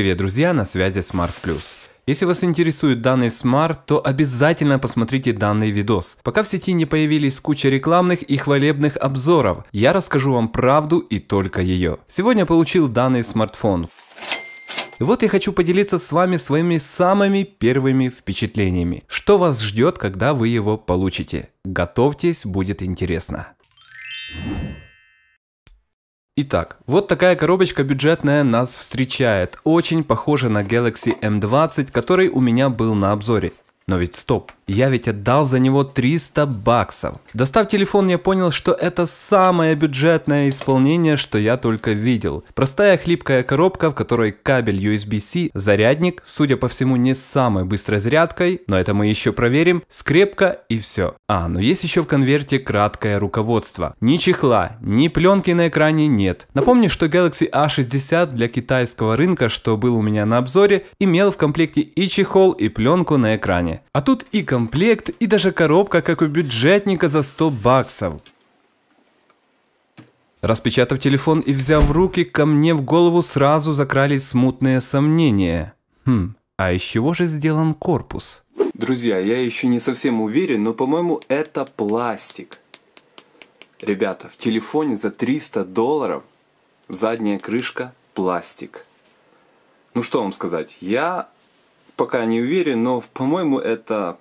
Привет, друзья, на связи Smart Plus. Если вас интересует данный Smart, то обязательно посмотрите данный видос. Пока в сети не появились куча рекламных и хвалебных обзоров, я расскажу вам правду и только ее. Сегодня получил данный смартфон. И вот я хочу поделиться с вами своими самыми первыми впечатлениями. Что вас ждет, когда вы его получите? Готовьтесь, будет интересно. Итак, вот такая коробочка бюджетная нас встречает, очень похожа на Galaxy M20, который у меня был на обзоре. Но ведь стоп, я ведь отдал за него 300 баксов. Достав телефон, я понял, что это самое бюджетное исполнение, что я только видел. Простая хлипкая коробка, в которой кабель USB-C, зарядник, судя по всему, не с самой быстрой зарядкой, но это мы еще проверим, скрепка и все. А, ну есть еще в конверте краткое руководство. Ни чехла, ни пленки на экране нет. Напомню, что Galaxy A60 для китайского рынка, что был у меня на обзоре, имел в комплекте и чехол, и пленку на экране. А тут и комплекте комплект и даже коробка, как у бюджетника за 100 баксов. Распечатав телефон и взяв в руки, ко мне в голову сразу закрались смутные сомнения. Хм, а из чего же сделан корпус? Друзья, я еще не совсем уверен, но, по-моему, это пластик. Ребята, в телефоне за 300 долларов задняя крышка пластик. Ну что вам сказать, я пока не уверен, но, по-моему, это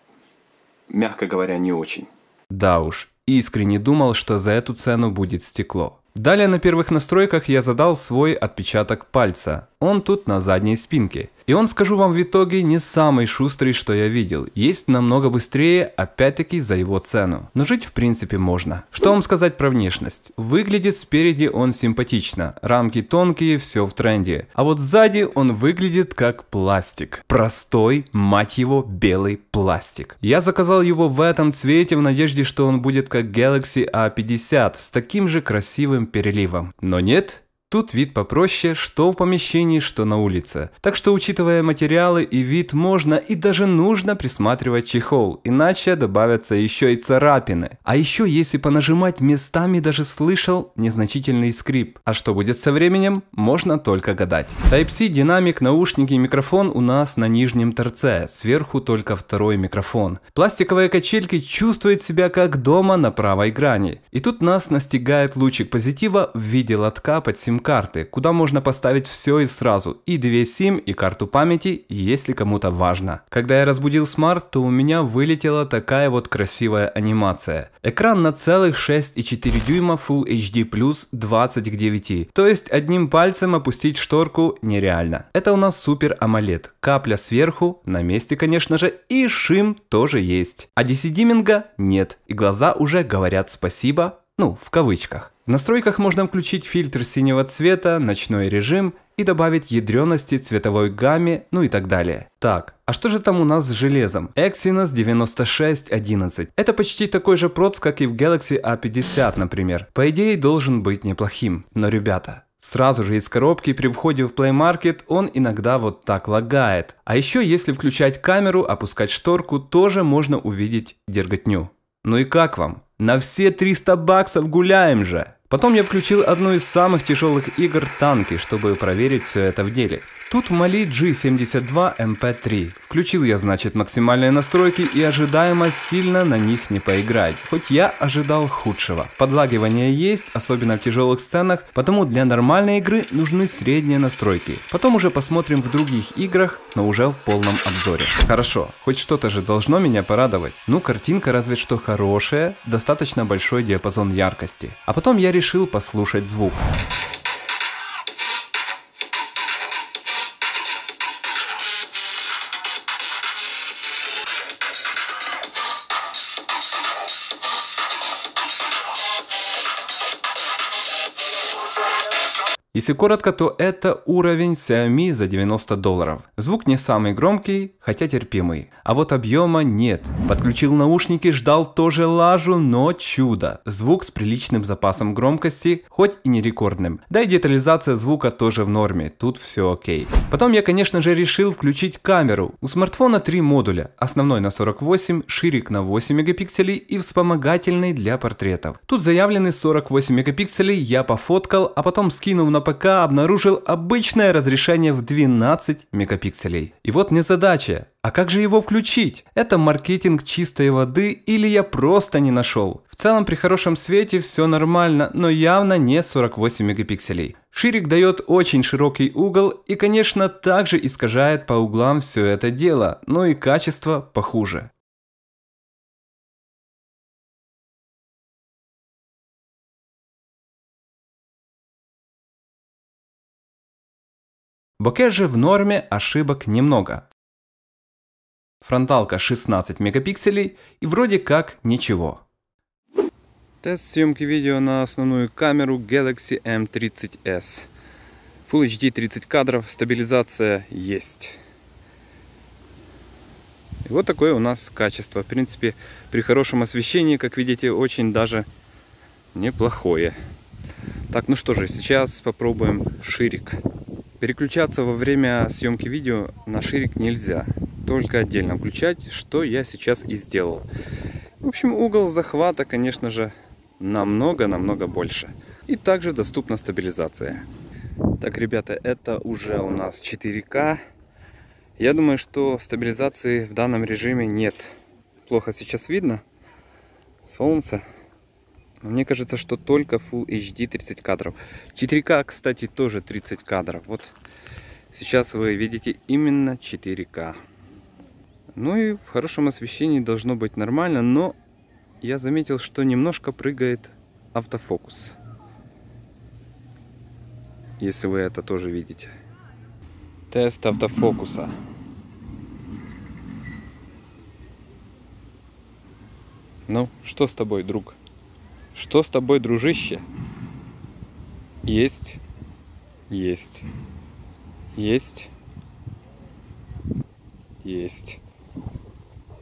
мягко говоря, не очень. Да уж, искренне думал, что за эту цену будет стекло. Далее на первых настройках я задал свой отпечаток пальца. Он тут на задней спинке. И он, скажу вам в итоге, не самый шустрый, что я видел. Есть намного быстрее, опять-таки за его цену. Но жить в принципе можно. Что вам сказать про внешность? Выглядит спереди он симпатично. Рамки тонкие, все в тренде. А вот сзади он выглядит как пластик. Простой, мать его, белый пластик. Я заказал его в этом цвете в надежде, что он будет как Galaxy A50 с таким же красивым переливом. Но нет, Тут вид попроще, что в помещении, что на улице. Так что, учитывая материалы и вид, можно и даже нужно присматривать чехол, иначе добавятся еще и царапины. А еще, если понажимать местами, даже слышал незначительный скрип. А что будет со временем, можно только гадать. Type-C, динамик, наушники и микрофон у нас на нижнем торце, сверху только второй микрофон. Пластиковые качельки чувствуют себя как дома на правой грани. И тут нас настигает лучик позитива в виде лотка под 17 сим-карты, куда можно поставить все и сразу, и две сим, и карту памяти, если кому-то важно. Когда я разбудил смарт, то у меня вылетела такая вот красивая анимация. Экран на целых 6,4 дюйма Full HD плюс 20 к 9, то есть одним пальцем опустить шторку нереально. Это у нас супер AMOLED, капля сверху, на месте конечно же, и шим тоже есть. А DC-диминга нет, и глаза уже говорят спасибо, ну в кавычках. В настройках можно включить фильтр синего цвета, ночной режим и добавить ядрености цветовой гамме, ну и так далее. Так, а что же там у нас с железом? Exynos 9611. Это почти такой же проц, как и в Galaxy A50, а например. По идее, должен быть неплохим. Но, ребята, Сразу же из коробки при входе в Play Market он иногда вот так лагает. А еще если включать камеру, опускать шторку, тоже можно увидеть дерготню. Ну и как вам? На все 300 баксов гуляем же! Потом я включил одну из самых тяжелых игр «Танки», чтобы проверить все это в деле – Тут Mali G72 MP3. Включил я, значит, максимальные настройки и ожидаемо сильно на них не поиграть. Хоть я ожидал худшего. Подлагивание есть, особенно в тяжелых сценах, потому для нормальной игры нужны средние настройки. Потом уже посмотрим в других играх, но уже в полном обзоре. Хорошо, хоть что-то же должно меня порадовать. Ну, картинка разве что хорошая, достаточно большой диапазон яркости. А потом я решил послушать звук. Если коротко, то это уровень Xiaomi за 90 долларов. Звук не самый громкий, хотя терпимый. А вот объема нет. Подключил наушники, ждал тоже лажу, но чудо. Звук с приличным запасом громкости, хоть и не рекордным. Да и детализация звука тоже в норме, тут все окей. Потом я, конечно же, решил включить камеру. У смартфона три модуля. Основной на 48, ширик на 8 мегапикселей и вспомогательный для портретов. Тут заявлены 48 мегапикселей, я пофоткал, а потом скинул на АПК обнаружил обычное разрешение в 12 мегапикселей. И вот не задача, А как же его включить? Это маркетинг чистой воды или я просто не нашел? В целом при хорошем свете все нормально, но явно не 48 мегапикселей. Ширик дает очень широкий угол и, конечно, также искажает по углам все это дело, но и качество похуже. боке же в норме ошибок немного. Фронталка 16 мегапикселей и вроде как ничего. Тест съемки видео на основную камеру Galaxy M30s. Full HD 30 кадров, стабилизация есть. И вот такое у нас качество. В принципе, при хорошем освещении, как видите, очень даже неплохое. Так, ну что же, сейчас попробуем ширик. Переключаться во время съемки видео на ширик нельзя, только отдельно включать, что я сейчас и сделал. В общем, угол захвата, конечно же, намного-намного больше. И также доступна стабилизация. Так, ребята, это уже у нас 4К. Я думаю, что стабилизации в данном режиме нет. Плохо сейчас видно. Солнце, ну, мне кажется, что только Full HD 30 кадров. 4К, кстати, тоже 30 кадров. Вот сейчас вы видите именно 4К. Ну и в хорошем освещении должно быть нормально, но я заметил, что немножко прыгает автофокус. Если вы это тоже видите. Тест автофокуса. Ну, что с тобой, друг? Что с тобой, дружище? Есть, есть, есть, есть,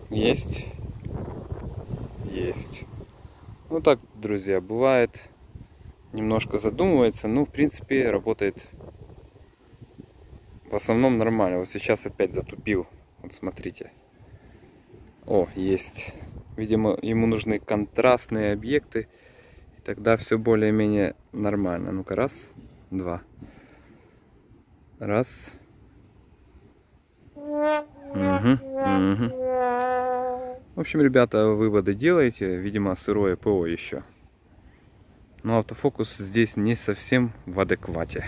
есть, есть. Ну так, друзья, бывает, немножко задумывается, но ну, в принципе работает в основном нормально. Вот сейчас опять затупил, вот смотрите. О, есть. Видимо, ему нужны контрастные объекты. И тогда все более-менее нормально. Ну-ка, раз, два. Раз. Угу, угу. В общем, ребята, выводы делайте. Видимо, сырое ПО еще. Но автофокус здесь не совсем в адеквате.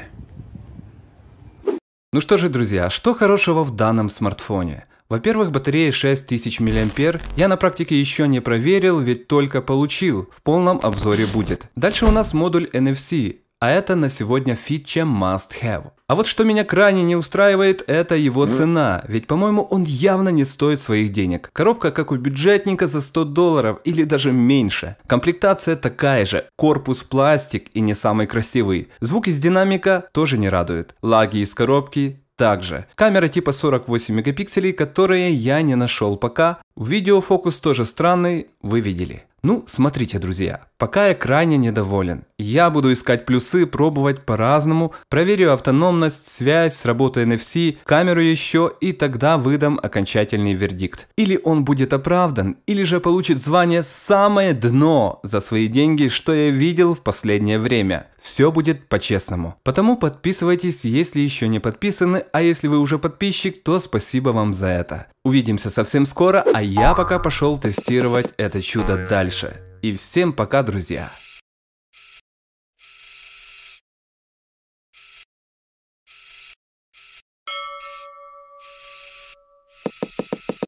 Ну что же, друзья, что хорошего в данном смартфоне? Во-первых, батарея 6000 мА я на практике еще не проверил, ведь только получил, в полном обзоре будет. Дальше у нас модуль NFC, а это на сегодня фича must have. А вот что меня крайне не устраивает, это его цена, ведь по-моему он явно не стоит своих денег. Коробка как у бюджетника за 100 долларов или даже меньше. Комплектация такая же, корпус пластик и не самый красивый. Звук из динамика тоже не радует. Лаги из коробки также. Камера типа 48 мегапикселей, которые я не нашел пока. Видеофокус тоже странный, вы видели. Ну, смотрите, друзья, пока я крайне недоволен. Я буду искать плюсы, пробовать по-разному, проверю автономность, связь с работой NFC, камеру еще, и тогда выдам окончательный вердикт. Или он будет оправдан, или же получит звание «самое дно» за свои деньги, что я видел в последнее время. Все будет по-честному. Потому подписывайтесь, если еще не подписаны, а если вы уже подписчик, то спасибо вам за это. Увидимся совсем скоро, а я пока пошел тестировать это чудо дальше. И всем пока, друзья!